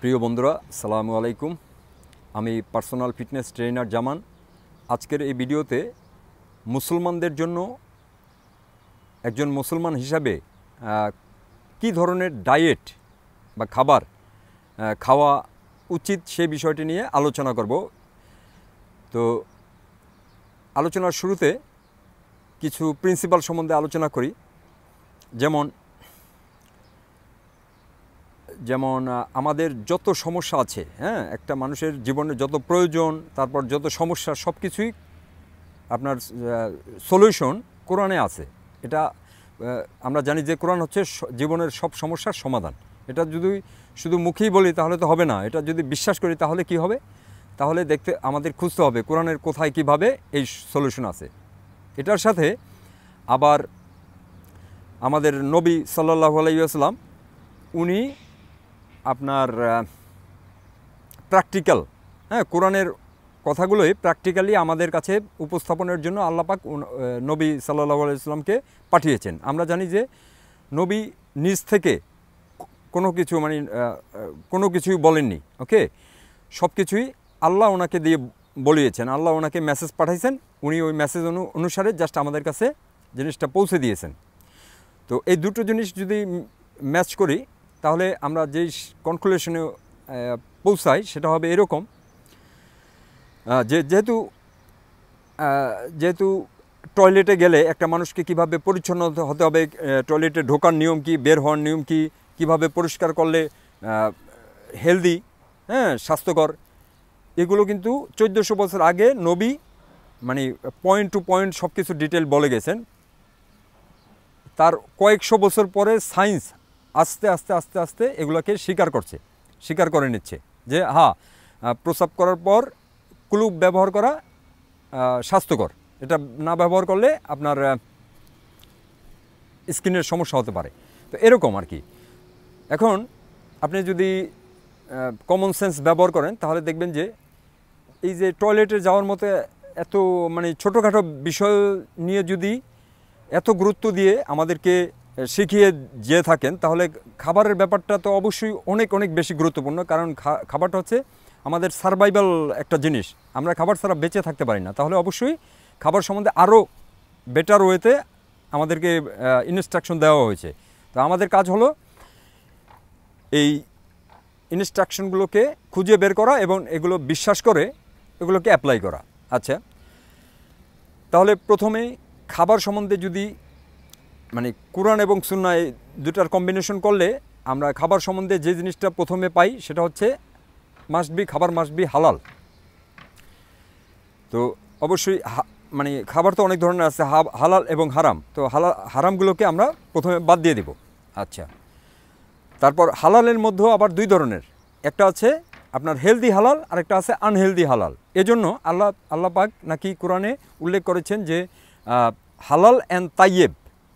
প্রিয় বন্ধুরা সালামু আলাইকুম আমি পার্সোনাল ফিটনেস ট্রেনার জামান আজকের এই ভিডিওতে মুসলমানদের জন্য একজন মুসলমান হিসাবে কি ধরনের ডায়েট বা খাবার খাওয়া উচিত সে বিষয়টি নিয়ে আলোচনা করব তো আলোচনার শুরুতে কিছু প্রিন্সিপাল সম্বন্ধে আলোচনা করি যেমন যেমন আমাদের যত সমস্যা আছে হ্যাঁ একটা মানুষের জীবনে যত প্রয়োজন তারপর যত সমস্যা সব কিছুই আপনার সলিউশন কোরআনে আছে এটা আমরা জানি যে কোরআন হচ্ছে জীবনের সব সমস্যার সমাধান এটা যদি শুধু মুখেই বলি তাহলে তো হবে না এটা যদি বিশ্বাস করি তাহলে কি হবে তাহলে দেখতে আমাদের খুঁজতে হবে কোরআনের কোথায় কিভাবে এই সলিউশন আছে এটার সাথে আবার আমাদের নবী সাল্লাহ আলাইসলাম উনি আপনার প্র্যাকটিক্যাল হ্যাঁ কোরআনের কথাগুলোই প্র্যাকটিক্যালি আমাদের কাছে উপস্থাপনের জন্য আল্লাপাক নবী সাল্লাহ আলাইসলামকে পাঠিয়েছেন আমরা জানি যে নবী নিজ থেকে কোনো কিছু মানে কোনো কিছুই বলেননি ওকে সব কিছুই আল্লাহ ওনাকে দিয়ে বলিয়েছেন আল্লাহ ওনাকে মেসেজ পাঠাইছেন উনি ওই মেসেজ অনুসারে জাস্ট আমাদের কাছে জিনিসটা পৌঁছে দিয়েছেন তো এই দুটো জিনিস যদি ম্যাচ করি তাহলে আমরা যেই কনক্লুশনে পৌঁছাই সেটা হবে এরকম যে যেহেতু যেহেতু টয়লেটে গেলে একটা মানুষকে কিভাবে পরিচ্ছন্ন হতে হবে টয়লেটে ঢোকার নিয়ম কি বের হওয়ার নিয়ম কি কিভাবে পরিষ্কার করলে হেলদি হ্যাঁ স্বাস্থ্যকর এগুলো কিন্তু চোদ্দোশো বছর আগে নবী মানে পয়েন্ট টু পয়েন্ট সব কিছু ডিটেল বলে গেছেন তার কয়েকশো বছর পরে সায়েন্স আস্তে আস্তে আস্তে আস্তে এগুলোকে স্বীকার করছে স্বীকার করে নিচ্ছে যে হ্যাঁ প্রস্রাব করার পর ক্লুব ব্যবহার করা স্বাস্থ্যকর এটা না ব্যবহার করলে আপনার স্কিনের সমস্যা হতে পারে তো এরকম আর কি এখন আপনি যদি কমন সেন্স ব্যবহার করেন তাহলে দেখবেন যে এই যে টয়লেটে যাওয়ার মতো এত মানে ছোটোখাটো বিষয় নিয়ে যদি এত গুরুত্ব দিয়ে আমাদেরকে শিখিয়ে যেয়ে থাকেন তাহলে খাবারের ব্যাপারটা তো অবশ্যই অনেক অনেক বেশি গুরুত্বপূর্ণ কারণ খাবারটা হচ্ছে আমাদের সারভাইভাল একটা জিনিস আমরা খাবার ছাড়া বেঁচে থাকতে পারি না তাহলে অবশ্যই খাবার সম্বন্ধে আরও বেটার ওয়েতে আমাদেরকে ইনস্ট্রাকশন দেওয়া হয়েছে তো আমাদের কাজ হলো এই ইনস্ট্রাকশনগুলোকে খুঁজে বের করা এবং এগুলো বিশ্বাস করে এগুলোকে অ্যাপ্লাই করা আচ্ছা তাহলে প্রথমে খাবার সম্বন্ধে যদি মানে কোরআন এবং সুনায় দুটার কম্বিনেশন করলে আমরা খাবার সম্বন্ধে যে জিনিসটা প্রথমে পাই সেটা হচ্ছে মাসবি খাবার মাসবি হালাল তো অবশ্যই মানে খাবার তো অনেক ধরনের আছে হালাল এবং হারাম তো হালাল হারামগুলোকে আমরা প্রথমে বাদ দিয়ে দিব আচ্ছা তারপর হালালের মধ্যেও আবার দুই ধরনের একটা আছে আপনার হেলদি হালাল আর একটা আছে আনহেলদি হালাল এজন্য আল্লাহ আল্লাহ পাক নাকি কোরআনে উল্লেখ করেছেন যে হালাল অ্যান্ড তাইয়েব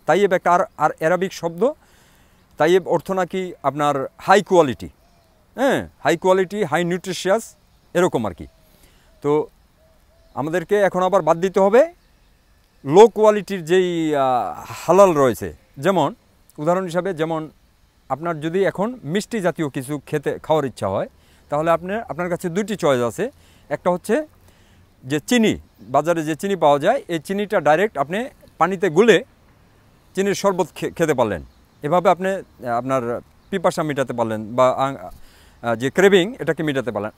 তাইয়েব একটা আর আর অ্যারাবিক শব্দ তাইয়েব অর্থ নাকি আপনার হাই কোয়ালিটি হ্যাঁ হাই কোয়ালিটি হাই নিউট্রিশিয়াস এরকম আর কি তো আমাদেরকে এখন আবার বাদ দিতে হবে লো কোয়ালিটির যেই হালাল রয়েছে যেমন উদাহরণ হিসাবে যেমন আপনার যদি এখন মিষ্টি জাতীয় কিছু খেতে খাওয়ার ইচ্ছা হয় তাহলে আপনার আপনার কাছে দুইটি চয়েস আছে একটা হচ্ছে যে চিনি বাজারে যে চিনি পাওয়া যায় এই চিনিটা ডাইরেক্ট আপনি পানিতে গুলে চিনির শরবত খেতে পারলেন এভাবে আপনি আপনার পিপাসা মেটাতে পারলেন বা যে ক্রেভিং এটাকে মেটাতে পারলেন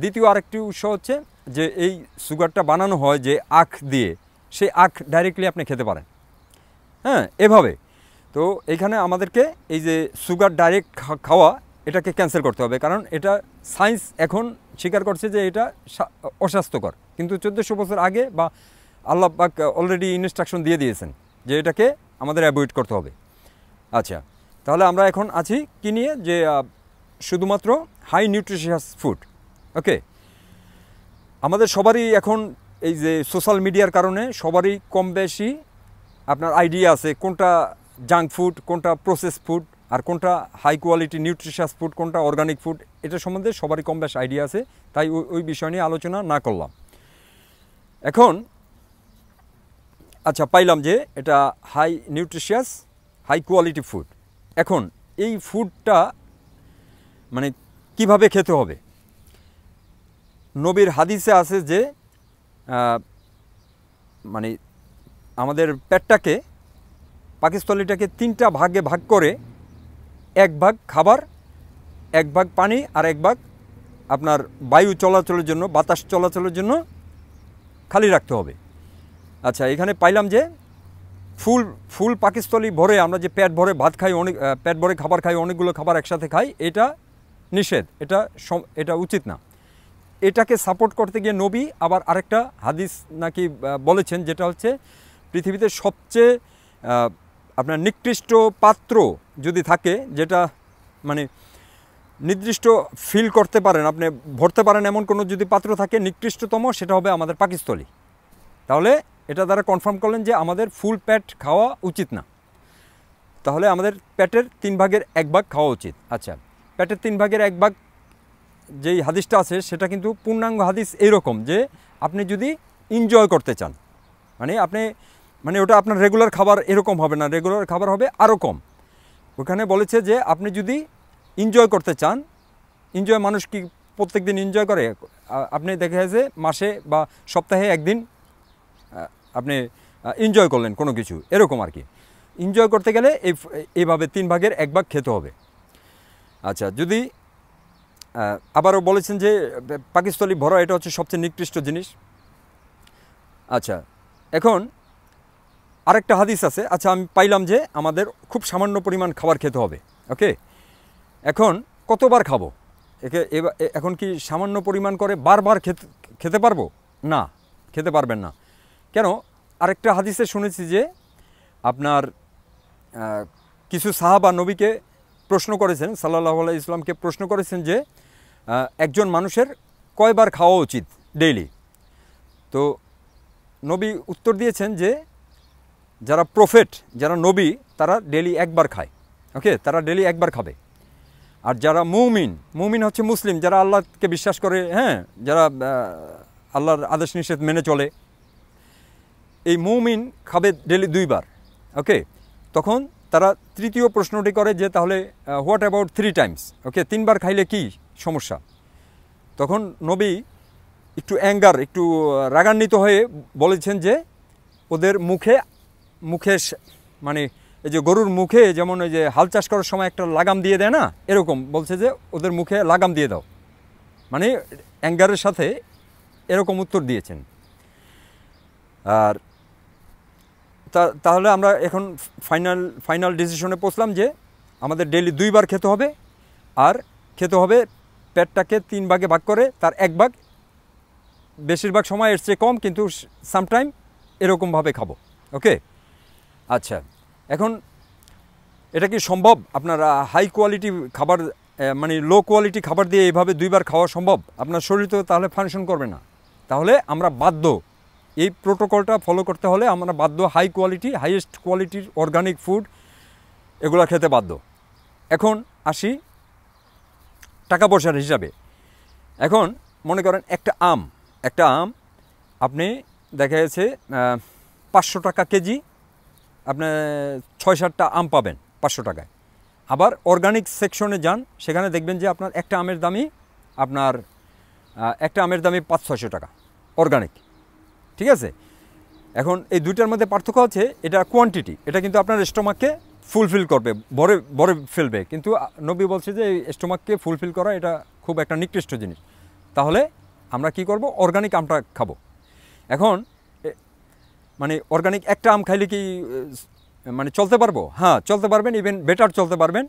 দ্বিতীয় আরেকটি উৎস হচ্ছে যে এই সুগারটা বানানো হয় যে আখ দিয়ে সেই আখ ডাইরেক্টলি আপনি খেতে পারেন হ্যাঁ এভাবে তো এখানে আমাদেরকে এই যে সুগার ডাইরেক্ট খাওয়া এটাকে ক্যান্সেল করতে হবে কারণ এটা সায়েন্স এখন স্বীকার করছে যে এটা অস্বাস্থ্যকর কিন্তু চোদ্দোশো বছর আগে বা আল্লাহ অলরেডি ইনস্ট্রাকশন দিয়ে দিয়েছেন যে এটাকে আমাদের অ্যাভয়েড করতে হবে আচ্ছা তাহলে আমরা এখন আছি কি নিয়ে যে শুধুমাত্র হাই নিউট্রিশিয়াস ফুড ওকে আমাদের সবারই এখন এই যে সোশ্যাল মিডিয়ার কারণে সবারই কম বেশি আপনার আইডিয়া আছে কোনটা জাঙ্ক ফুড কোনটা প্রসেস ফুড আর কোনটা হাই কোয়ালিটি নিউট্রিশিয়াস ফুড কোনটা অর্গানিক ফুড এটা সম্বন্ধে সবারই কম বেশ আইডিয়া আছে তাই ওই বিষয় নিয়ে আলোচনা না করলাম এখন আচ্ছা পাইলাম যে এটা high nutritious high quality food এখন এই ফুডটা মানে কিভাবে খেতে হবে নবীর হাদিসে আছে যে মানে আমাদের পেটটাকে পাকিস্তলিটাকে তিনটা ভাগে ভাগ করে এক ভাগ খাবার এক ভাগ পানি আর এক ভাগ আপনার বায়ু চলাচলের জন্য বাতাস চলাচলের জন্য খালি রাখতে হবে আচ্ছা এখানে পাইলাম যে ফুল ফুল পাকিস্তলি ভরে আমরা যে প্যাট ভরে ভাত খাই অনেক প্যাট ভরে খাবার খাই অনেকগুলো খাবার একসাথে খাই এটা নিষেধ এটা এটা উচিত না এটাকে সাপোর্ট করতে গিয়ে নবী আবার আরেকটা হাদিস নাকি বলেছেন যেটা হচ্ছে পৃথিবীতে সবচেয়ে আপনার নিকৃষ্ট পাত্র যদি থাকে যেটা মানে নির্দিষ্ট ফিল করতে পারেন আপনি ভরতে পারেন এমন কোনো যদি পাত্র থাকে নিকৃষ্টতম সেটা হবে আমাদের পাকিস্তলি তাহলে এটা তারা কনফার্ম করলেন যে আমাদের ফুল প্যাট খাওয়া উচিত না তাহলে আমাদের প্যাটের তিন ভাগের এক ভাগ খাওয়া উচিত আচ্ছা প্যাটের তিন ভাগের এক ভাগ যেই হাদিসটা আছে সেটা কিন্তু পূর্ণাঙ্গ হাদিস এরকম যে আপনি যদি এনজয় করতে চান মানে আপনি মানে ওটা আপনার রেগুলার খাবার এরকম হবে না রেগুলার খাবার হবে আরও কম ওখানে বলেছে যে আপনি যদি এনজয় করতে চান এনজয় মানুষ কি প্রত্যেক দিন এনজয় করে আপনি দেখা যায় যে মাসে বা সপ্তাহে একদিন আপনি এনজয় করলেন কোনো কিছু এরকম আর কি এনজয় করতে গেলে এই এইভাবে তিন ভাগের এক ভাগ খেতে হবে আচ্ছা যদি আবারও বলেছেন যে পাকিস্তানি ভরা এটা হচ্ছে সবচেয়ে নিকৃষ্ট জিনিস আচ্ছা এখন আরেকটা হাদিস আছে আচ্ছা আমি পাইলাম যে আমাদের খুব সামান্য পরিমাণ খাবার খেতে হবে ওকে এখন কতবার খাবো একে এখন কি সামান্য পরিমাণ করে বারবার খেতে খেতে পারবো না খেতে পারবেন না কেন আরেকটা হাদিসে শুনেছি যে আপনার কিছু সাহাবা নবীকে প্রশ্ন করেছেন সাল্লাহ আল্লাহ ইসলামকে প্রশ্ন করেছেন যে একজন মানুষের কয়বার খাওয়া উচিত ডেইলি তো নবী উত্তর দিয়েছেন যে যারা প্রফেট যারা নবী তারা ডেলি একবার খায় ওকে তারা ডেলি একবার খাবে আর যারা মৌমিন মৌমিন হচ্ছে মুসলিম যারা আল্লাহকে বিশ্বাস করে হ্যাঁ যারা আল্লাহর আদেশ নিষেধ মেনে চলে এই মৌমিন খাবে ডেলি দুইবার ওকে তখন তারা তৃতীয় প্রশ্নটি করে যে তাহলে what about three times okay তিনবার খাইলে কি সমস্যা তখন নবী একটু অ্যাঙ্গার একটু রাগান্বিত হয়ে বলেছেন যে ওদের মুখে মুখে মানে এই যে গরুর মুখে যেমন ওই যে হাল চাষ করার সময় একটা লাগাম দিয়ে দেয় না এরকম বলছে যে ওদের মুখে লাগাম দিয়ে দাও মানে অ্যাঙ্গারের সাথে এরকম উত্তর দিয়েছেন আর তাহলে আমরা এখন ফাইনাল ফাইনাল ডিসিশনে পৌঁছলাম যে আমাদের ডেলি দুইবার খেতে হবে আর খেতে হবে পেটটাকে তিন ভাগে ভাগ করে তার এক ভাগ বেশিরভাগ সময় এর চেয়ে কম কিন্তু সামটাইম এরকমভাবে খাবো ওকে আচ্ছা এখন এটা কি সম্ভব আপনার হাই কোয়ালিটি খাবার মানে লো কোয়ালিটি খাবার দিয়ে এইভাবে দুইবার খাওয়া সম্ভব আপনার শরীর তো তাহলে ফাংশন করবে না তাহলে আমরা বাধ্য এই প্রোটোকলটা ফলো করতে হলে আমরা বাধ্য হাই কোয়ালিটি হাইয়েস্ট কোয়ালিটির অর্গানিক ফুড এগুলো খেতে বাধ্য এখন আসি টাকা পয়সার হিসাবে এখন মনে করেন একটা আম একটা আম আপনি দেখা গেছে পাঁচশো টাকা কেজি আপনি ছয় সাতটা আম পাবেন পাঁচশো টাকায় আবার অর্গানিক সেকশনে যান সেখানে দেখবেন যে আপনার একটা আমের দামই আপনার একটা আমের দামই পাঁচ ছয়শো টাকা অর্গানিক ঠিক আছে এখন এই দুইটার মধ্যে পার্থক্য হচ্ছে এটা কোয়ান্টিটি এটা কিন্তু আপনার স্টোমাককে ফুলফিল করবে বড়ে বড়ে ফেলবে কিন্তু নবী বলছে যে স্টোমাককে ফুলফিল করা এটা খুব একটা নিকৃষ্ট জিনিস তাহলে আমরা কি করব অর্গানিক আমটা খাবো এখন মানে অর্গানিক একটা আম খাইলে কি মানে চলতে পারবো হ্যাঁ চলতে পারবেন ইভেন বেটার চলতে পারবেন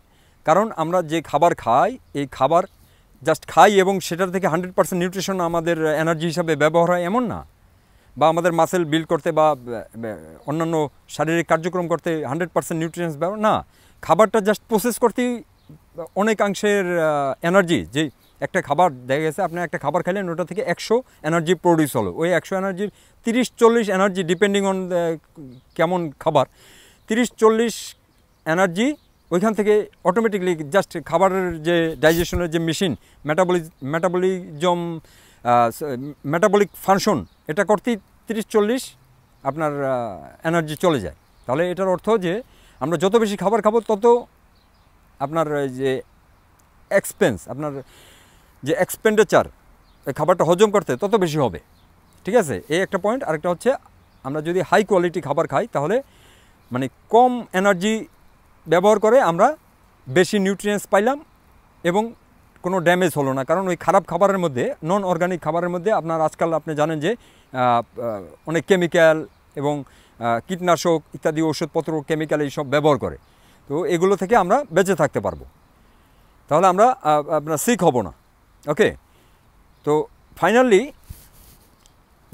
কারণ আমরা যে খাবার খাই এই খাবার জাস্ট খাই এবং সেটার থেকে হান্ড্রেড পার্সেন্ট নিউট্রিশন আমাদের এনার্জি হিসাবে ব্যবহার হয় এমন না বা আমাদের মাসেল বিল্ড করতে বা অন্যান্য শারীরিক কার্যক্রম করতে হান্ড্রেড পার্সেন্ট নিউট্রিয়েন্টস ব্যবহার না খাবারটা জাস্ট প্রসেস করতেই অনেকাংশের এনার্জি যে একটা খাবার দেখা গেছে আপনি একটা খাবার খাইলেন ওটা থেকে একশো এনার্জি প্রডিউস হলো ওই একশো এনার্জির তিরিশ চল্লিশ এনার্জি ডিপেন্ডিং অন কেমন খাবার তিরিশ চল্লিশ এনার্জি ওইখান থেকে অটোমেটিকলি জাস্ট খাবারের যে ডাইজেশনের যে মেশিন মেটাবলিজ মেটাবলিজম মেটাবলিক ফাংশন এটা করতেই তিরিশ চল্লিশ আপনার এনার্জি চলে যায় তাহলে এটার অর্থ যে আমরা যত বেশি খাবার খাবো তত আপনার যে এক্সপেন্স আপনার যে এক্সপেন্ডিচার খাবারটা হজম করতে তত বেশি হবে ঠিক আছে এই একটা পয়েন্ট আরেকটা হচ্ছে আমরা যদি হাই কোয়ালিটি খাবার খাই তাহলে মানে কম এনার্জি ব্যবহার করে আমরা বেশি নিউট্রিয়েন্টস পাইলাম এবং কোনো ড্যামেজ হলো না কারণ ওই খারাপ খাবারের মধ্যে নন অর্গানিক খাবারের মধ্যে আপনার আজকাল আপনি জানেন যে অনেক কেমিক্যাল এবং কীটনাশক ইত্যাদি ওষুধপত্র কেমিক্যাল এইসব ব্যবহার করে তো এগুলো থেকে আমরা বেঁচে থাকতে পারবো তাহলে আমরা আপনার সিক হব না ওকে তো ফাইনালি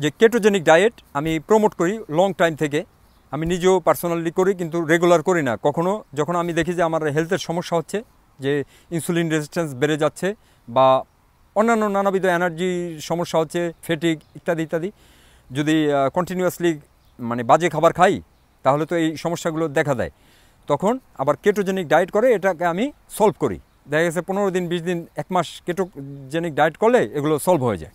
যে কেটোজেনিক ডায়েট আমি প্রমোট করি লং টাইম থেকে আমি নিজেও পার্সোনালি করি কিন্তু রেগুলার করি না কখনো যখন আমি দেখি যে আমার হেলথের সমস্যা হচ্ছে যে ইনসুলিন রেজিস্ট্যান্স বেড়ে যাচ্ছে বা অন্যান্য নানাবিধ এনার্জি সমস্যা হচ্ছে ফেটিক ইত্যাদি ইত্যাদি যদি কন্টিনিউয়াসলি মানে বাজে খাবার খাই তাহলে তো এই সমস্যাগুলো দেখা দেয় তখন আবার কেটোজেনিক ডায়েট করে এটাকে আমি সলভ করি দেখা গেছে পনেরো দিন বিশ দিন এক মাস কেটোজেনিক ডায়েট করলে এগুলো সলভ হয়ে যায়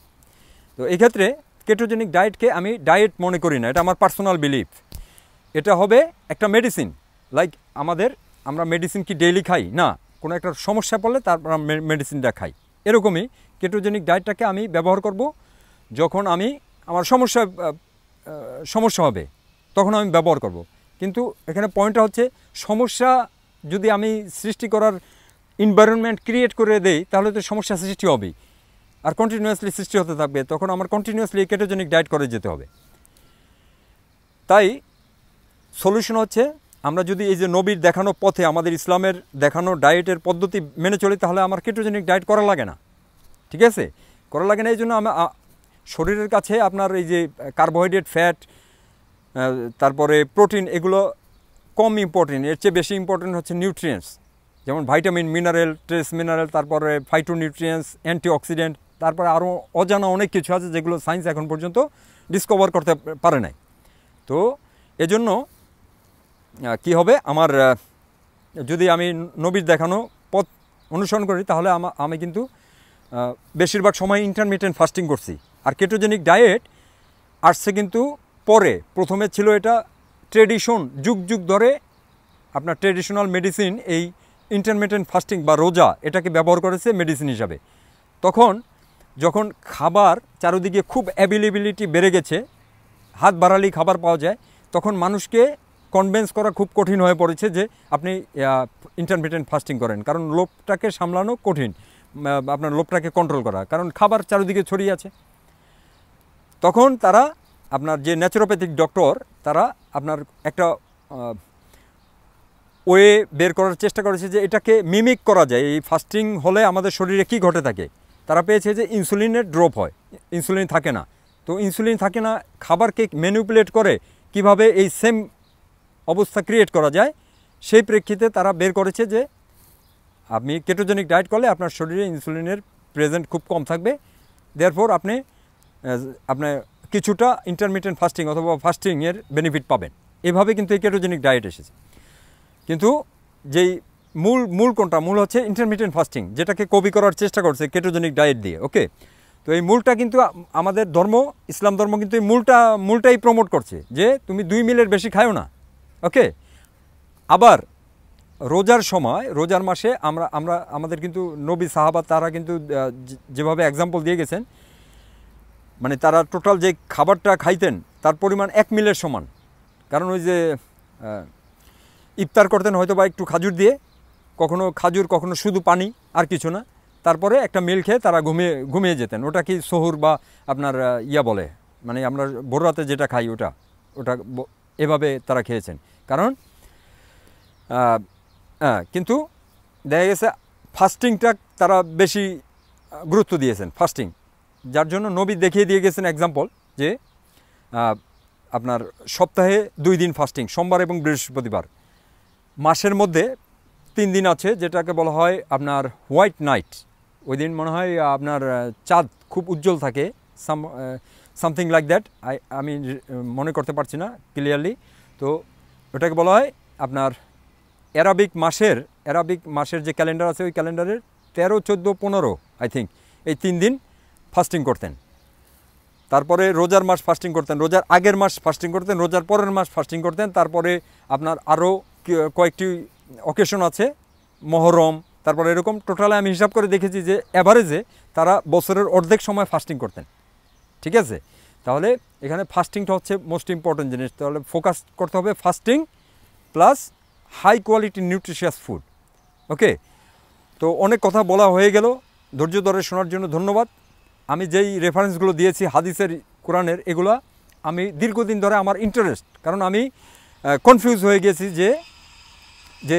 তো এই ক্ষেত্রে কেটোজেনিক ডায়েটকে আমি ডায়েট মনে করি না এটা আমার পার্সোনাল বিলিফ এটা হবে একটা মেডিসিন লাইক আমাদের আমরা মেডিসিন কি ডেইলি খাই না কোনো একটা সমস্যা পড়লে তারপর মেডিসিনটা খাই এরকমই কেটোজেনিক ডায়েটটাকে আমি ব্যবহার করব যখন আমি আমার সমস্যা সমস্যা হবে তখন আমি ব্যবহার করব। কিন্তু এখানে পয়েন্টটা হচ্ছে সমস্যা যদি আমি সৃষ্টি করার এনভায়রনমেন্ট ক্রিয়েট করে দেই তাহলে তো সমস্যা সৃষ্টি হবেই আর কন্টিনিউয়াসলি সৃষ্টি হতে থাকবে তখন আমার কন্টিনিউয়াসলি কেটোজেনিক ডায়েট করে যেতে হবে তাই সলিউশন হচ্ছে আমরা যদি এই যে নবীর দেখানো পথে আমাদের ইসলামের দেখানো ডায়েটের পদ্ধতি মেনে চলি তাহলে আমার কেটোজেনিক ডায়েট করা লাগে না ঠিক আছে করা লাগে না এই জন্য আমি শরীরের কাছে আপনার এই যে কার্বোহাইড্রেট ফ্যাট তারপরে প্রোটিন এগুলো কম ইম্পর্টেন্ট এর চেয়ে বেশি ইম্পর্টেন্ট হচ্ছে নিউট্রিয়েন্টস যেমন ভাইটামিন মিনারেল ট্রেস মিনারেল তারপরে ফাইটোনিউট্রিয়েন্টস অ্যান্টিঅক্সিডেন্ট তারপরে আরও অজানা অনেক কিছু আছে যেগুলো সায়েন্স এখন পর্যন্ত ডিসকভার করতে পারে নাই তো এজন্য কি হবে আমার যদি আমি নবীর দেখানো পথ অনুসরণ করি তাহলে আমি কিন্তু বেশিরভাগ সময় ইন্টারমিডিয়েন্ট ফাস্টিং করছি আর কেটোজেনিক ডায়েট আসছে কিন্তু পরে প্রথমে ছিল এটা ট্রেডিশন যুগ যুগ ধরে আপনার ট্রেডিশনাল মেডিসিন এই ইন্টারমিডিয়েন্ট ফাস্টিং বা রোজা এটাকে ব্যবহার করেছে মেডিসিন হিসাবে তখন যখন খাবার চারিদিকে খুব অ্যাভেলেবিলিটি বেড়ে গেছে হাত বাড়ালি খাবার পাওয়া যায় তখন মানুষকে কনভেন্স করা খুব কঠিন হয়ে পড়েছে যে আপনি ইন্টারমিডিয়েন্ট ফাস্টিং করেন কারণ লোভটাকে সামলানো কঠিন আপনার লোভটাকে কন্ট্রোল করা কারণ খাবার চারিদিকে ছড়িয়ে আছে তখন তারা আপনার যে ন্যাচুরোপ্যাথিক ডক্টর তারা আপনার একটা ওয়ে বের করার চেষ্টা করেছে যে এটাকে মিমিক করা যায় এই ফাস্টিং হলে আমাদের শরীরে কি ঘটে থাকে তারা পেয়েছে যে ইনসুলিনের ড্রপ হয় ইনসুলিন থাকে না তো ইনসুলিন থাকে না খাবারকে ম্যানিপুলেট করে কিভাবে এই সেম অবস্থা ক্রিয়েট করা যায় সেই প্রেক্ষিতে তারা বের করেছে যে আপনি কেটোজেনিক ডায়েট করলে আপনার শরীরে ইনসুলিনের প্রেজেন্ট খুব কম থাকবে দেয়ারফোর আপনি আপনার কিছুটা ইন্টারমিডিয়েন্ট ফাস্টিং অথবা ফাস্টিংয়ের বেনিফিট পাবেন এভাবে কিন্তু এই কেটোজেনিক ডায়েট এসেছে কিন্তু যেই মূল মূল কোনটা মূল হচ্ছে ইন্টারমিডিয়েন্ট ফাস্টিং যেটাকে কবি করার চেষ্টা করছে কেটোজেনিক ডায়েট দিয়ে ওকে তো এই মূলটা কিন্তু আমাদের ধর্ম ইসলাম ধর্ম কিন্তু এই মূলটা মূলটাই প্রমোট করছে যে তুমি দুই মিলের বেশি খায়ও না ওকে আবার রোজার সময় রোজার মাসে আমরা আমরা আমাদের কিন্তু নবী সাহাবা তারা কিন্তু যেভাবে এক্সাম্পল দিয়ে গেছেন মানে তারা টোটাল যে খাবারটা খাইতেন তার পরিমাণ এক মিলের সমান কারণ ওই যে ইফতার করতেন হয়তো বা একটু খাজুর দিয়ে কখনো খাজুর কখনো শুধু পানি আর কিছু না তারপরে একটা মিল খেয়ে তারা ঘুমিয়ে ঘুমিয়ে যেতেন ওটা কি শহুর বা আপনার ইয়া বলে মানে আমরা ভোর রাতে যেটা খাই ওটা ওটা এভাবে তারা খেয়েছেন কারণ হ্যাঁ কিন্তু দেখা গেছে ফাস্টিংটা তারা বেশি গুরুত্ব দিয়েছেন ফাস্টিং যার জন্য নবী দেখিয়ে দিয়ে গেছেন এক্সাম্পল যে আপনার সপ্তাহে দুই দিন ফাস্টিং সোমবার এবং বৃহস্পতিবার মাসের মধ্যে তিন দিন আছে যেটাকে বলা হয় আপনার হোয়াইট নাইট ওই দিন মনে হয় আপনার চাঁদ খুব উজ্জ্বল থাকে সাম সামথিং লাইক দ্যাট আমি মনে করতে পারছি না ক্লিয়ারলি তো ওটাকে বলা হয় আপনার অ্যারাবিক মাসের অ্যারাবিক মাসের যে ক্যালেন্ডার আছে ওই ক্যালেন্ডারের তেরো চোদ্দো পনেরো আই থিঙ্ক এই তিন দিন ফাস্টিং করতেন তারপরে রোজার মাস ফাস্টিং করতেন রোজার আগের মাস ফাস্টিং করতেন রোজার পরের মাস ফাস্টিং করতেন তারপরে আপনার আরও কয়েকটি অকেশন আছে মহরম তারপরে এরকম টোটালে আমি হিসাব করে দেখেছি যে অ্যাভারেজে তারা বছরের অর্ধেক সময় ফাস্টিং করতেন ঠিক আছে তাহলে এখানে ফাস্টিংটা হচ্ছে মোস্ট ইম্পর্ট্যান্ট জিনিস তাহলে ফোকাস করতে হবে fasting plus high quality nutritious food okay তো অনেক কথা বলা হয়ে গেল ধৈর্য ধরে শোনার জন্য ধন্যবাদ আমি যেই রেফারেন্সগুলো দিয়েছি হাদিসের কোরআনের এগুলা আমি দীর্ঘদিন ধরে আমার ইন্টারেস্ট কারণ আমি কনফিউজ হয়ে গেছি যে যে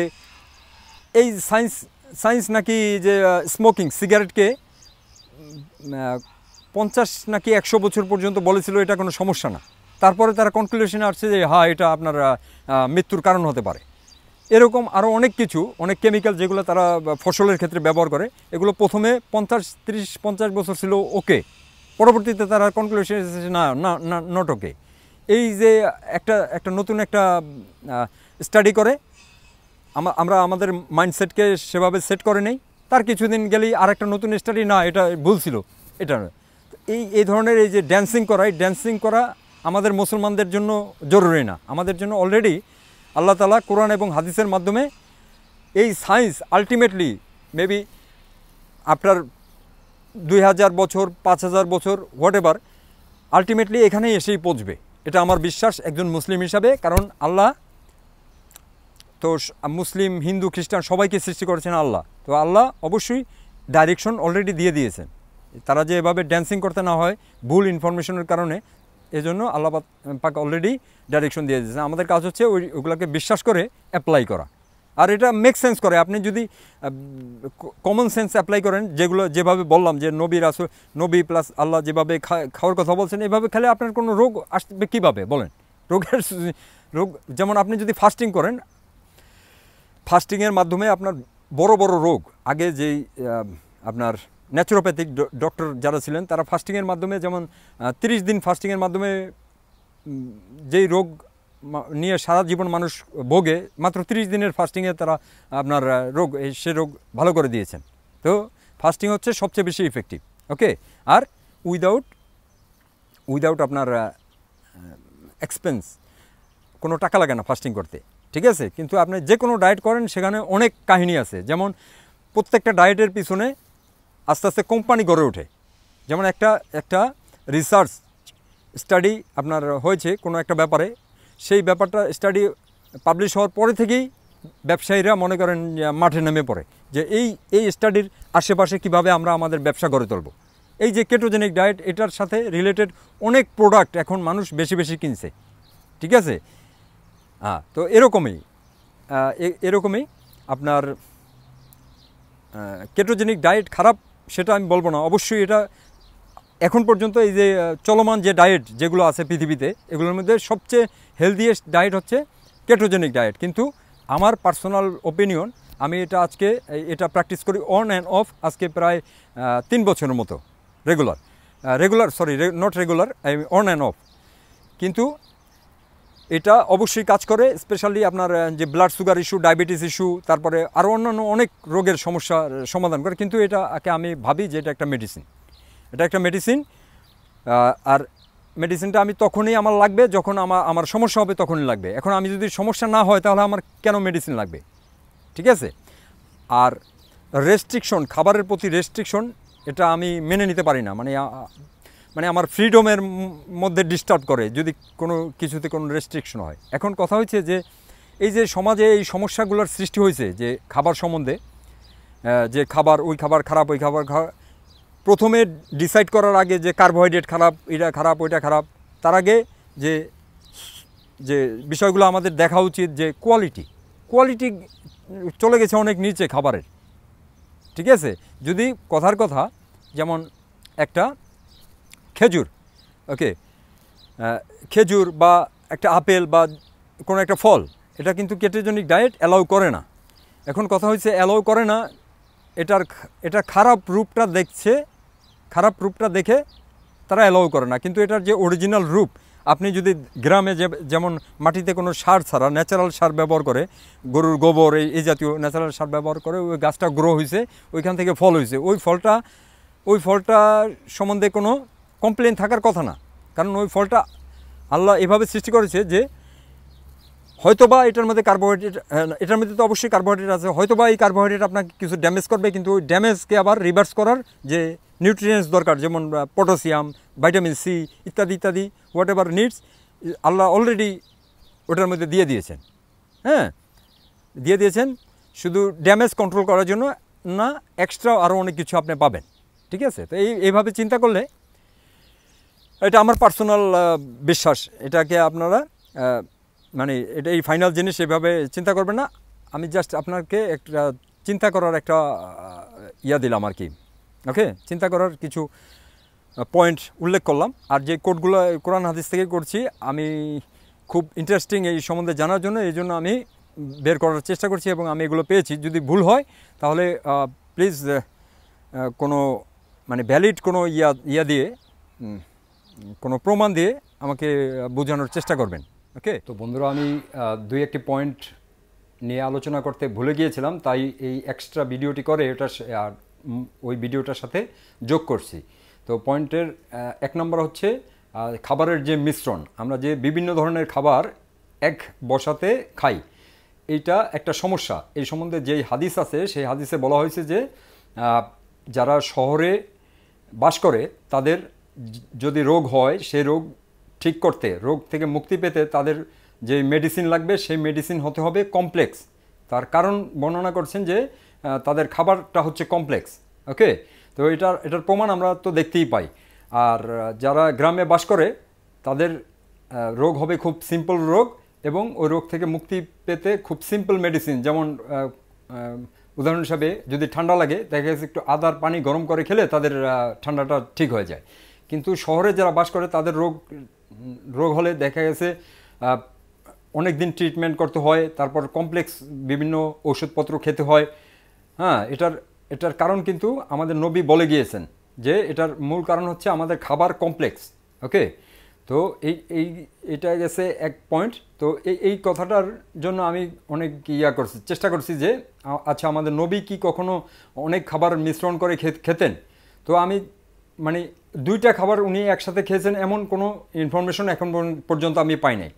এই সায়েন্স সায়েন্স নাকি যে স্মোকিং সিগারেটকে পঞ্চাশ নাকি একশো বছর পর্যন্ত বলেছিল এটা কোনো সমস্যা না তারপরে তারা কনক্লুশন আসছে যে হ্যাঁ এটা আপনার মৃত্যুর কারণ হতে পারে এরকম আরও অনেক কিছু অনেক কেমিক্যাল যেগুলো তারা ফসলের ক্ষেত্রে ব্যবহার করে এগুলো প্রথমে পঞ্চাশ তিরিশ পঞ্চাশ বছর ছিল ওকে পরবর্তীতে তারা কনক্লুশন এসেছে না না নট ওকে এই যে একটা একটা নতুন একটা স্টাডি করে আমরা আমাদের মাইন্ডসেটকে সেভাবে সেট করে নেই তার কিছুদিন গেলেই আর একটা নতুন স্টাডি না এটা ভুল ছিল এটা এই এই ধরনের এই যে ড্যান্সিং করা এই ড্যান্সিং করা আমাদের মুসলমানদের জন্য জরুরি না আমাদের জন্য অলরেডি আল্লাহ তালা কোরআন এবং হাদিসের মাধ্যমে এই সায়েন্স আলটিমেটলি মেবি আপনার দুই হাজার বছর পাঁচ হাজার বছর হোয়াট এভার আলটিমেটলি এখানেই এসেই পৌঁছবে এটা আমার বিশ্বাস একজন মুসলিম হিসাবে কারণ আল্লাহ তো মুসলিম হিন্দু খ্রিস্টান সবাইকে সৃষ্টি করেছেন আল্লাহ তো আল্লাহ অবশ্যই ডাইরেকশন অলরেডি দিয়ে দিয়েছেন তারা যে এভাবে ড্যান্সিং করতে না হয় ভুল ইনফরমেশনের কারণে এজন্য আল্লাহ পাক অলরেডি ডাইরেকশন দিয়ে দিয়েছে আমাদের কাজ হচ্ছে ওই ওগুলোকে বিশ্বাস করে অ্যাপ্লাই করা আর এটা মেক সেন্স করে আপনি যদি কমন সেন্স অ্যাপ্লাই করেন যেগুলো যেভাবে বললাম যে নবী রাসুল নবী প্লাস আল্লাহ যেভাবে খাওয়ার কথা বলছেন এভাবে খেলে আপনার কোনো রোগ আসবে কীভাবে বলেন রোগের রোগ যেমন আপনি যদি ফাস্টিং করেন ফাস্টিংয়ের মাধ্যমে আপনার বড় বড় রোগ আগে যেই আপনার ন্যাচুরোপ্যাথিক ডক্টর যারা ছিলেন তারা ফাস্টিংয়ের মাধ্যমে যেমন তিরিশ দিন ফাস্টিংয়ের মাধ্যমে যেই রোগ নিয়ে সারা জীবন মানুষ ভোগে মাত্র 30 দিনের ফাস্টিংয়ে তারা আপনার রোগ সে রোগ ভালো করে দিয়েছেন তো ফাস্টিং হচ্ছে সবচেয়ে বেশি ইফেক্টিভ ওকে আর উইদাউট উইদাউট আপনার এক্সপেন্স কোনো টাকা লাগে না ফাস্টিং করতে ঠিক আছে কিন্তু আপনি যে কোনো ডায়েট করেন সেখানে অনেক কাহিনী আছে যেমন প্রত্যেকটা ডায়েটের পিছনে আস্তে আস্তে কোম্পানি গড়ে ওঠে যেমন একটা একটা রিসার্চ স্টাডি আপনার হয়েছে কোনো একটা ব্যাপারে সেই ব্যাপারটা স্টাডি পাবলিশ হওয়ার পরে থেকেই ব্যবসায়ীরা মনে করেন মাঠে নেমে পড়ে যে এই এই স্টাডির আশেপাশে কিভাবে আমরা আমাদের ব্যবসা গড়ে তুলব এই যে কেটোজেনিক ডায়েট এটার সাথে রিলেটেড অনেক প্রোডাক্ট এখন মানুষ বেশি বেশি কিনছে ঠিক আছে হ্যাঁ তো এরকমই এরকমই আপনার কেটোজেনিক ডায়েট খারাপ সেটা আমি বলবো না অবশ্যই এটা এখন পর্যন্ত এই যে চলমান যে ডায়েট যেগুলো আছে পৃথিবীতে এগুলোর মধ্যে সবচেয়ে হেলদিয়েস্ট ডায়েট হচ্ছে কেটোজেনিক ডায়েট কিন্তু আমার পার্সোনাল ওপিনিয়ন আমি এটা আজকে এটা প্র্যাকটিস করি অন অ্যান্ড অফ আজকে প্রায় তিন বছরের মতো regular regular sorry not regular I on and off কিন্তু এটা অবশ্যই কাজ করে স্পেশালি আপনার যে blood sugar issue diabetes issue তারপরে আরও অন্যান্য অনেক রোগের সমস্যার সমাধান করে কিন্তু এটাকে আমি ভাবি যে এটা একটা মেডিসিন এটা একটা মেডিসিন আর মেডিসিনটা আমি তখনই আমার লাগবে যখন আমার আমার সমস্যা হবে তখনই লাগবে এখন আমি যদি সমস্যা না হয় তাহলে আমার কেন মেডিসিন লাগবে ঠিক আছে আর রেস্ট্রিকশন খাবারের প্রতি রেস্ট্রিকশন এটা আমি মেনে নিতে পারি না মানে মানে আমার ফ্রিডমের মধ্যে ডিস্টার্ব করে যদি কোনো কিছুতে কোনো রেস্ট্রিকশন হয় এখন কথা হচ্ছে যে এই যে সমাজে এই সমস্যাগুলোর সৃষ্টি হয়েছে যে খাবার সম্বন্ধে যে খাবার ওই খাবার খারাপ ওই খাবার প্রথমে ডিসাইড করার আগে যে কার্বোহাইড্রেট খারাপ এটা খারাপ ওইটা খারাপ তার আগে যে যে বিষয়গুলো আমাদের দেখা উচিত যে কোয়ালিটি কোয়ালিটি চলে গেছে অনেক নিচে খাবারের ঠিক আছে যদি কথার কথা যেমন একটা খেজুর ওকে খেজুর বা একটা আপেল বা কোনো একটা ফল এটা কিন্তু কেটোজেনিক ডায়েট অ্যালাউ করে না এখন কথা হচ্ছে অ্যালাউ করে না এটার এটা খারাপ রূপটা দেখছে খারাপ রূপটা দেখে তারা অ্যালাউ করে না কিন্তু এটার যে অরিজিনাল রূপ আপনি যদি গ্রামে যেমন মাটিতে কোনো সার ছাড়া ন্যাচারাল সার ব্যবহার করে গরুর গোবর এই জাতীয় ন্যাচারাল সার ব্যবহার করে ওই গাছটা গ্রো হয়েছে ওইখান থেকে ফল হয়েছে ওই ফলটা ওই ফলটা সম্বন্ধে কোনো কমপ্লেন থাকার কথা না কারণ ওই ফলটা আল্লাহ এভাবে সৃষ্টি করেছে যে হয়তোবা এটার মধ্যে কার্বোহাইড্রেট হ্যাঁ, এটার মধ্যে তো অবশ্যই কার্বোহাইড্রেট আছে হয়তোবা এই কার্বোহাইড্রেট আপনাকে কিছু ড্যামেজ করবে কিন্তু ওই ড্যামেজকে আবার রিভার্স করার যে নিউট্রিয়েন্টস দরকার যেমন পটাশিয়াম ভাইটামিন সি ইত্যাদি ইত্যাদি whatever needs Allah already ওটার মধ্যে দিয়ে দিয়েছেন হ্যাঁ দিয়ে দিয়েছেন শুধু ড্যামেজ কন্ট্রোল করার জন্য না এক্সট্রা আরও অনেক কিছু আপনি পাবেন ঠিক আছে তো এই এইভাবে চিন্তা করলে এটা আমার পার্সোনাল বিশ্বাস এটাকে আপনারা মানে এটা এই ফাইনাল জিনিস এভাবে চিন্তা করবেন না আমি জাস্ট আপনাকে একটা চিন্তা করার একটা ইয়া দিলাম আর কি ওকে চিন্তা করার কিছু পয়েন্ট উল্লেখ করলাম আর যে কোডগুলো কোরআন হাদিস থেকে করছি আমি খুব ইন্টারেস্টিং এই সম্বন্ধে জানার জন্য এই জন্য আমি বের করার চেষ্টা করছি এবং আমি এগুলো পেয়েছি যদি ভুল হয় তাহলে প্লিজ কোনো মানে ভ্যালিড কোনো ইয়া ইয়া দিয়ে কোনো প্রমাণ দিয়ে আমাকে বোঝানোর চেষ্টা করবেন ওকে তো বন্ধুরা আমি দুই একটি পয়েন্ট নিয়ে আলোচনা করতে ভুলে গিয়েছিলাম তাই এই এক্সট্রা ভিডিওটি করে এটা আর ওই ভিডিওটার সাথে যোগ করছি তো পয়েন্টের এক নম্বর হচ্ছে খাবারের যে মিশ্রণ আমরা যে বিভিন্ন ধরনের খাবার এক বসাতে খাই এইটা একটা সমস্যা এই সম্বন্ধে যেই হাদিস আছে সেই হাদিসে বলা হয়েছে যে যারা শহরে বাস করে তাদের যদি রোগ হয় সেই রোগ ঠিক করতে রোগ থেকে মুক্তি পেতে তাদের যে মেডিসিন লাগবে সেই মেডিসিন হতে হবে কমপ্লেক্স তার কারণ বর্ণনা করছেন যে তাদের খাবারটা হচ্ছে কমপ্লেক্স ওকে তো এটার এটার প্রমাণ আমরা তো দেখতেই পাই আর যারা গ্রামে বাস করে তাদের রোগ হবে খুব সিম্পল রোগ এবং ওই রোগ থেকে মুক্তি পেতে খুব সিম্পল মেডিসিন যেমন উদাহরণ হিসাবে যদি ঠান্ডা লাগে দেখা গেছে একটু আদার পানি গরম করে খেলে তাদের ঠান্ডাটা ঠিক হয়ে যায় কিন্তু শহরে যারা বাস করে তাদের রোগ রোগ হলে দেখা গেছে অনেক দিন ট্রিটমেন্ট করতে হয় তারপর কমপ্লেক্স বিভিন্ন ওষুধপত্র খেতে হয় হ্যাঁ এটার এটার কারণ কিন্তু আমাদের নবী বলে গিয়েছেন যে এটার মূল কারণ হচ্ছে আমাদের খাবার কমপ্লেক্স ওকে তো এই এই এটা গেছে এক পয়েন্ট তো এই এই কথাটার জন্য আমি অনেক ইয়া করছি চেষ্টা করছি যে আচ্ছা আমাদের নবী কি কখনো অনেক খাবার মিশ্রণ করে খেতেন তো আমি মানে দুইটা খাবার উনি একসাথে খেয়েছেন এমন কোনো ইনফরমেশন এখন পর্যন্ত আমি পাই নাই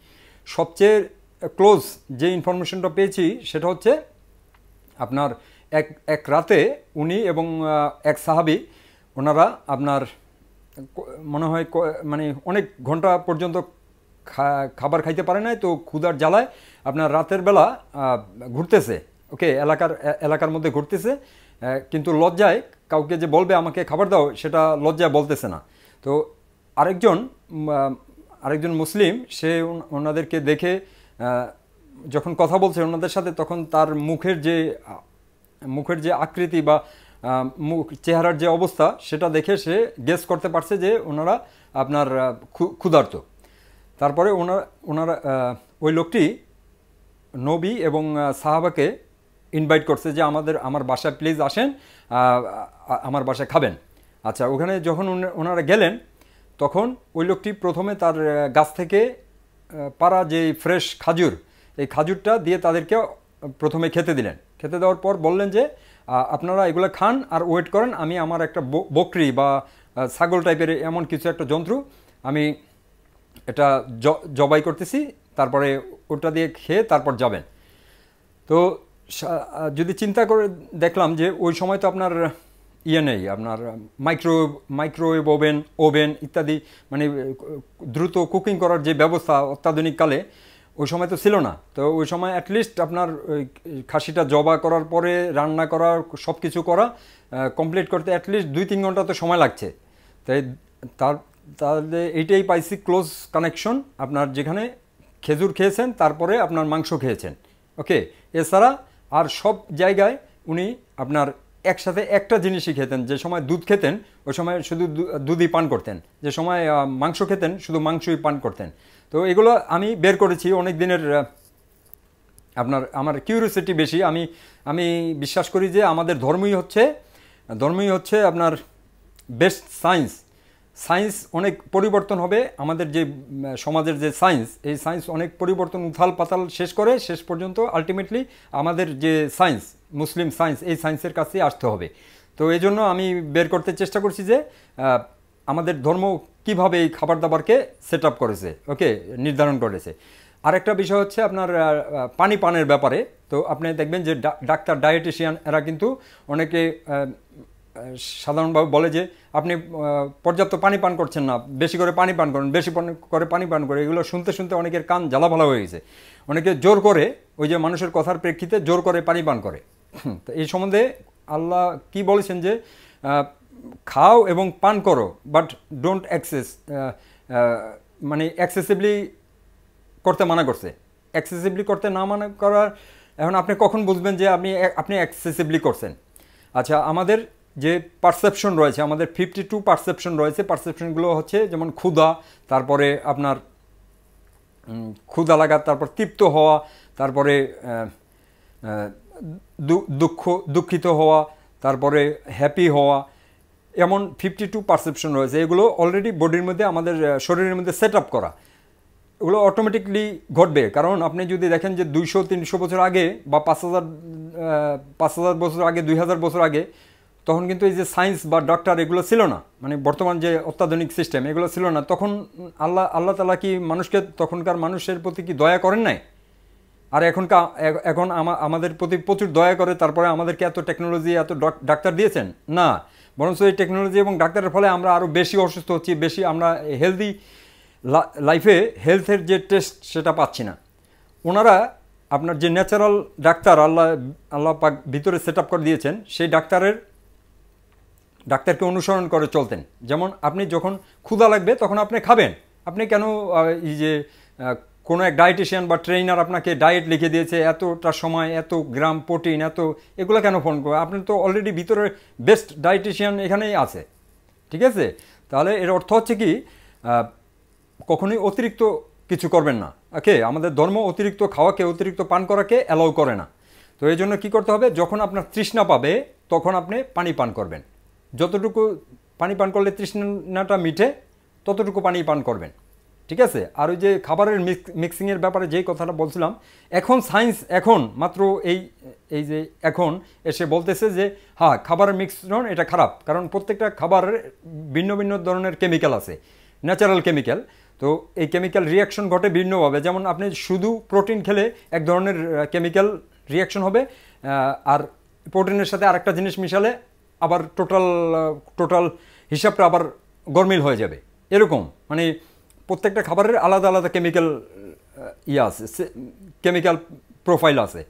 সবচেয়ে ক্লোজ যে ইনফরমেশনটা পেয়েছি সেটা হচ্ছে আপনার এক এক রাতে উনি এবং এক সাহাবি ওনারা আপনার মনে হয় মানে অনেক ঘন্টা পর্যন্ত খাবার খাইতে পারে নাই তো ক্ষুদার জ্বালায় আপনার রাতের বেলা ঘুরতেছে ওকে এলাকার এলাকার মধ্যে ঘুরতেছে হ্যাঁ, কিন্তু লজ্জায় কাউকে যে বলবে আমাকে খাবার দাও সেটা লজ্জায় বলতেছে না তো আরেকজন আরেকজন মুসলিম সে ওনাদেরকে দেখে যখন কথা বলছে ওনাদের সাথে তখন তার মুখের যে মুখের যে আকৃতি বা মুখ চেহারার যে অবস্থা সেটা দেখে সে গেস করতে পারছে যে ওনারা আপনার ক্ষুধার্ত তারপরে ওনার ওনারা ওই লোকটি নবী এবং সাহাবাকে ইনভাইট করছে যে আমাদের আমার বাসায় প্লিজ আসেন আমার বাসায় খাবেন আচ্ছা ওখানে যখন ওনারা গেলেন তখন ওই লোকটি প্রথমে তার গাছ থেকে পাড়া যে ফ্রেশ খাজুর এই খাজুরটা দিয়ে তাদেরকে প্রথমে খেতে দিলেন খেতে দেওয়ার পর বললেন যে আপনারা এগুলো খান আর ওয়েট করেন আমি আমার একটা বকরি বা ছাগল টাইপের এমন কিছু একটা যন্ত্র আমি এটা জবাই করতেছি তারপরে ওটা দিয়ে খেয়ে তারপর যাবেন তো যদি চিন্তা করে দেখলাম যে ওই সময় তো আপনার ইয়ে নেই আপনার মাইক্রো মাইক্রোওয়েভ ওভেন ওভেন ইত্যাদি মানে দ্রুত কুকিং করার যে ব্যবস্থা অত্যাধুনিক কালে ওই সময় তো ছিল না তো ওই সময় অ্যাটলিস্ট আপনার খাসিটা জবা করার পরে রান্না করা সব কিছু করা কমপ্লিট করতে অ্যাটলিস্ট দুই তিন ঘন্টা তো সময় লাগছে তাই তার তাহলে এইটাই পাইছি ক্লোজ কানেকশন আপনার যেখানে খেজুর খেয়েছেন তারপরে আপনার মাংস খেয়েছেন ওকে এছাড়া আর সব জায়গায় উনি আপনার একসাথে একটা জিনিসই খেতেন যে সময় দুধ খেতেন ওই সময় শুধু দুধই পান করতেন যে সময় মাংস খেতেন শুধু মাংসই পান করতেন তো এগুলো আমি বের করেছি অনেক দিনের আপনার আমার কিউরিয়াসিটি বেশি আমি আমি বিশ্বাস করি যে আমাদের ধর্মই হচ্ছে ধর্মই হচ্ছে আপনার বেস্ট সায়েন্স সায়েন্স অনেক পরিবর্তন হবে আমাদের যে সমাজের যে সায়েন্স এই সায়েন্স অনেক পরিবর্তন উথাল পাতাল শেষ করে শেষ পর্যন্ত আলটিমেটলি আমাদের যে সায়েন্স মুসলিম সায়েন্স এই সায়েন্সের কাছে আসতে হবে তো এই জন্য আমি বের করতে চেষ্টা করছি যে আমাদের ধর্ম কিভাবে এই খাবার দাবারকে সেট আপ করেছে ওকে নির্ধারণ করেছে আরেকটা বিষয় হচ্ছে আপনার পানি পানের ব্যাপারে তো আপনি দেখবেন যে ডাক্তার ডায়েটিশিয়ান এরা কিন্তু অনেকে সাধারণভাবে বলে যে আপনি পর্যাপ্ত পানি পান করছেন না বেশি করে পানি পান করুন বেশি করে পানি পান করে এগুলো শুনতে শুনতে অনেকের কান জ্বালা ভালো হয়ে গেছে অনেকে জোর করে ওই যে মানুষের কথার প্রেক্ষিতে জোর করে পানি পান করে তো এই সম্বন্ধে আল্লাহ কি বলেছেন যে খাও এবং পান করো বাট ডোন্ট অ্যাক্সেস মানে অ্যাক্সেসিভলি করতে মানা করছে অ্যাক্সেসিভলি করতে না মানা করার এখন আপনি কখন বুঝবেন যে আপনি আপনি অ্যাক্সেসিভলি করছেন আচ্ছা আমাদের যে পারসেপশন রয়েছে আমাদের ফিফটি টু পারসেপশন রয়েছে পারসেপশনগুলো হচ্ছে যেমন ক্ষুধা তারপরে আপনার ক্ষুধা লাগা তারপর তৃপ্ত হওয়া তারপরে দুঃখ দুঃখিত হওয়া তারপরে হ্যাপি হওয়া এমন ফিফটি টু পারসেপশন রয়েছে এগুলো অলরেডি বডির মধ্যে আমাদের শরীরের মধ্যে সেট আপ করা এগুলো অটোমেটিকলি ঘটবে কারণ আপনি যদি দেখেন যে দুইশো তিনশো বছর আগে বা পাঁচ হাজার পাঁচ হাজার বছর আগে দুই হাজার বছর আগে তখন কিন্তু এই যে সায়েন্স বা ডক্টর এগুলো ছিল না মানে বর্তমান যে অত্যাধুনিক সিস্টেম এগুলো ছিল না তখন আল্লাহ আল্লাহ তালা কি মানুষকে তখনকার মানুষের প্রতি কি দয়া করেন নাই আর এখনকার এখন আমাদের প্রতি প্রচুর দয়া করে তারপরে আমাদেরকে এত টেকনোলজি এত ডাক্তার দিয়েছেন না বরঞ্চ এই টেকনোলজি এবং ডাক্তারের ফলে আমরা আরও বেশি অসুস্থ হচ্ছি বেশি আমরা হেলদি লাইফে হেলথের যে টেস্ট সেটা পাচ্ছি না ওনারা আপনার যে ন্যাচারাল ডাক্তার আল্লাহ আল্লাহ পাক ভিতরে সেট আপ করে দিয়েছেন সেই ডাক্তারের ডাক্তারকে অনুসরণ করে চলতেন যেমন আপনি যখন ক্ষুধা লাগবে তখন আপনি খাবেন আপনি কেন এই যে কোনো এক ডায়েটিশিয়ান বা ট্রেনার আপনাকে ডায়েট লিখে দিয়েছে এতটা সময় এত গ্রাম প্রোটিন এত এগুলো কেন ফোন করবে আপনি তো অলরেডি ভিতরে বেস্ট ডায়েটিশিয়ান এখানেই আছে ঠিক আছে তাহলে এর অর্থ হচ্ছে কি কখনোই অতিরিক্ত কিছু করবেন না ওকে আমাদের ধর্ম অতিরিক্ত খাওয়াকে অতিরিক্ত পান করাকে অ্যালাউ করে না তো এই জন্য কী করতে হবে যখন আপনার তৃষ্ণা পাবে তখন আপনি পানি পান করবেন যতটুকু পানি পান করলে তৃষ্ণাটা মিঠে ততটুকু পানি পান করবেন ঠিক আছে আর ওই যে খাবারের মিক্সিংয়ের ব্যাপারে যেই কথাটা বলছিলাম এখন সায়েন্স এখন মাত্র এই এই যে এখন এসে বলতেছে যে হ্যাঁ খাবারের মিশ্রণ এটা খারাপ কারণ প্রত্যেকটা খাবারের ভিন্ন ভিন্ন ধরনের কেমিক্যাল আছে ন্যাচারাল কেমিক্যাল তো এই কেমিক্যাল রিয়াকশন ঘটে ভিন্নভাবে যেমন আপনি শুধু প্রোটিন খেলে এক ধরনের কেমিক্যাল রিয়াকশন হবে আর প্রোটিনের সাথে আরেকটা জিনিস মিশালে আবার টোটাল টোটাল হিসাবটা আবার গরমিল হয়ে যাবে এরকম মানে প্রত্যেকটা খাবারের আলাদা আলাদা কেমিক্যাল ইয়ে আছে কেমিক্যাল প্রোফাইল আছে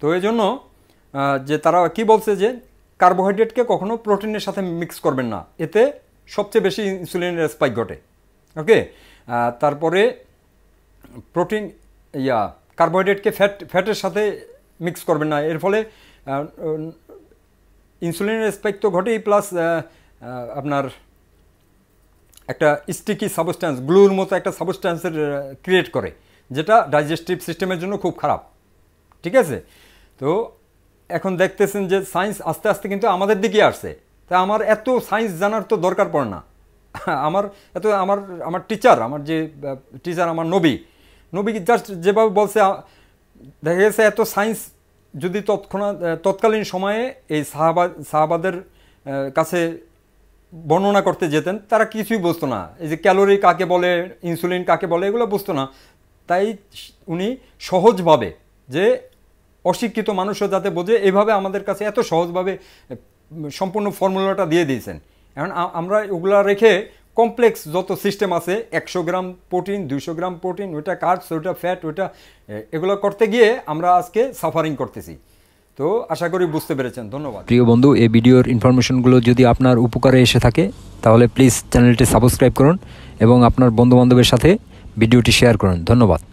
তো এই জন্য যে তারা কি বলছে যে কার্বোহাইড্রেটকে কখনো প্রোটিনের সাথে মিক্স করবেন না এতে সবচেয়ে বেশি ইনসুলিনের স্পাইক ঘটে ওকে তারপরে প্রোটিন ইয়া কার্বোহাইড্রেটকে ফ্যাট ফ্যাটের সাথে মিক্স করবেন না এর ফলে ইনসুলিনের স্পাইক তো ঘটেই প্লাস আপনার একটা স্টিকি সাবস্ট্যান্স গ্লুর মতো একটা সাবস্ট্যান্সের ক্রিয়েট করে যেটা ডাইজেস্টিভ সিস্টেমের জন্য খুব খারাপ ঠিক আছে তো এখন দেখতেছেন যে সায়েন্স আস্তে আস্তে কিন্তু আমাদের দিকে আসছে তা আমার এত সায়েন্স জানার তো দরকার পড়ে না আমার এত আমার আমার টিচার আমার যে টিচার আমার নবী নবী জাস্ট যেভাবে বলছে দেখা গেছে এত সায়েন্স যদি তৎক্ষণাৎ তৎকালীন সময়ে এই সাহাবা সাহাবাদের কাছে বর্ণনা করতে যেতেন তারা কিছুই বুঝতো না এই যে ক্যালোরি কাকে বলে ইনসুলিন কাকে বলে এগুলো বুঝতো না তাই উনি সহজভাবে যে অশিক্ষিত মানুষও যাতে বোঝে এভাবে আমাদের কাছে এত সহজভাবে সম্পূর্ণ ফর্মুলাটা দিয়ে দিয়েছেন এখন আমরা ওগুলা রেখে কমপ্লেক্স যত সিস্টেম আছে একশো গ্রাম প্রোটিন দুইশো গ্রাম প্রোটিন ওইটা কার্বস ওইটা ফ্যাট ওইটা এগুলো করতে গিয়ে আমরা আজকে সাফারিং করতেছি তো আশা করি বুঝতে পেরেছেন ধন্যবাদ প্রিয় বন্ধু এই ভিডিওর ইনফরমেশনগুলো যদি আপনার উপকারে এসে থাকে তাহলে প্লিজ চ্যানেলটি সাবস্ক্রাইব করুন এবং আপনার বন্ধুবান্ধবের সাথে ভিডিওটি শেয়ার করুন ধন্যবাদ